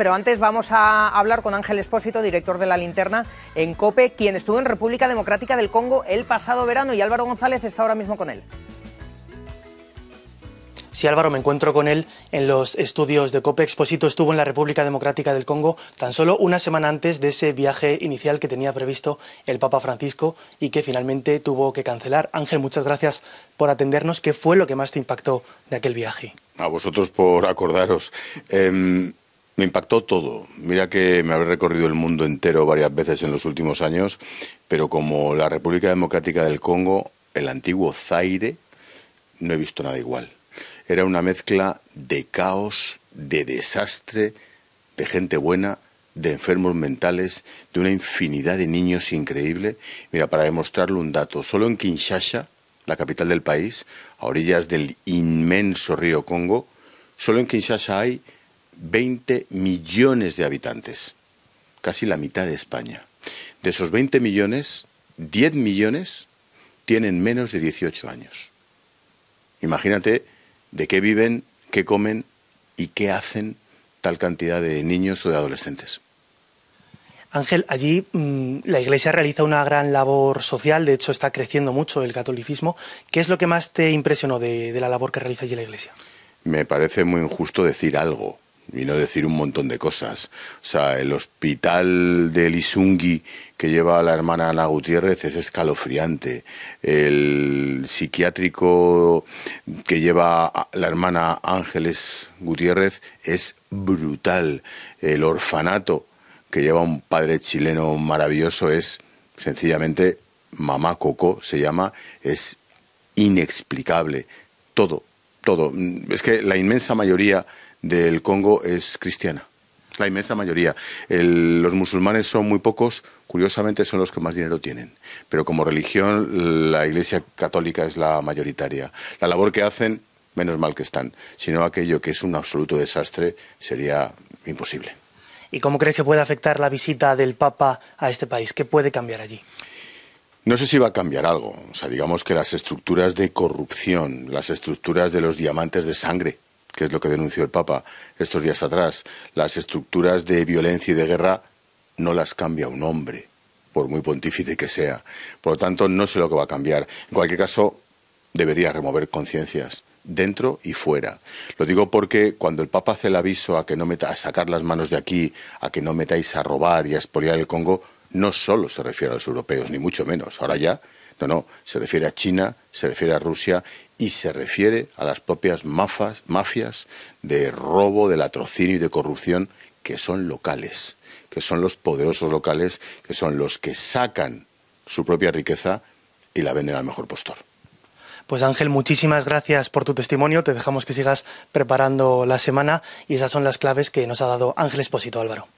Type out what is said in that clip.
pero antes vamos a hablar con Ángel Espósito, director de La Linterna en COPE, quien estuvo en República Democrática del Congo el pasado verano y Álvaro González está ahora mismo con él. Sí, Álvaro, me encuentro con él en los estudios de COPE. Expósito estuvo en la República Democrática del Congo tan solo una semana antes de ese viaje inicial que tenía previsto el Papa Francisco y que finalmente tuvo que cancelar. Ángel, muchas gracias por atendernos. ¿Qué fue lo que más te impactó de aquel viaje? A vosotros por acordaros. Em, me impactó todo. Mira que me habré recorrido el mundo entero varias veces en los últimos años, pero como la República Democrática del Congo, el antiguo Zaire, no he visto nada igual. Era una mezcla de caos, de desastre, de gente buena, de enfermos mentales, de una infinidad de niños increíble. Mira, para demostrarlo un dato, solo en Kinshasa, la capital del país, a orillas del inmenso río Congo, solo en Kinshasa hay 20 millones de habitantes, casi la mitad de España. De esos 20 millones, 10 millones tienen menos de 18 años. Imagínate de qué viven, qué comen y qué hacen tal cantidad de niños o de adolescentes. Ángel, allí mm, la Iglesia realiza una gran labor social, de hecho está creciendo mucho el catolicismo. ¿Qué es lo que más te impresionó de la labor que realiza allí la Iglesia? Me parece muy injusto decir algo, y no decir un montón de cosas. O sea, el hospital de Lisungi que lleva la hermana Ana Gutiérrez es escalofriante. El psiquiátrico que lleva la hermana Ángeles Gutiérrez es brutal. El orfanato que lleva un padre chileno maravilloso es sencillamente Mamá Coco, se llama, es inexplicable. Todo, todo. Es que la inmensa mayoría del Congo es cristiana, la inmensa mayoría. los musulmanes son muy pocos, curiosamente son los que más dinero tienen, pero como religión la Iglesia católica es la mayoritaria. La labor que hacen, menos mal que están, sino aquello que es un absoluto desastre sería imposible. ¿Y cómo crees que puede afectar la visita del Papa a este país? ¿Qué puede cambiar allí? No sé si va a cambiar algo. O sea, digamos que las estructuras de corrupción, las estructuras de los diamantes de sangre que es lo que denunció el Papa estos días atrás, las estructuras de violencia y de guerra no las cambia un hombre, por muy pontífice que sea. Por lo tanto, no sé lo que va a cambiar. En cualquier caso, debería remover conciencias dentro y fuera. Lo digo porque cuando el Papa hace el aviso a que no meta, a sacar las manos de aquí, a que no metáis a robar y a expoliar el Congo, no solo se refiere a los europeos, ni mucho menos. Ahora ya no, no, se refiere a China, se refiere a Rusia y se refiere a las propias mafas, mafias de robo, de latrocinio y de corrupción que son locales, que son los poderosos locales, que son los que sacan su propia riqueza y la venden al mejor postor. Pues Ángel, muchísimas gracias por tu testimonio. Te dejamos que sigas preparando la semana y esas son las claves que nos ha dado Ángel Espósito Álvaro.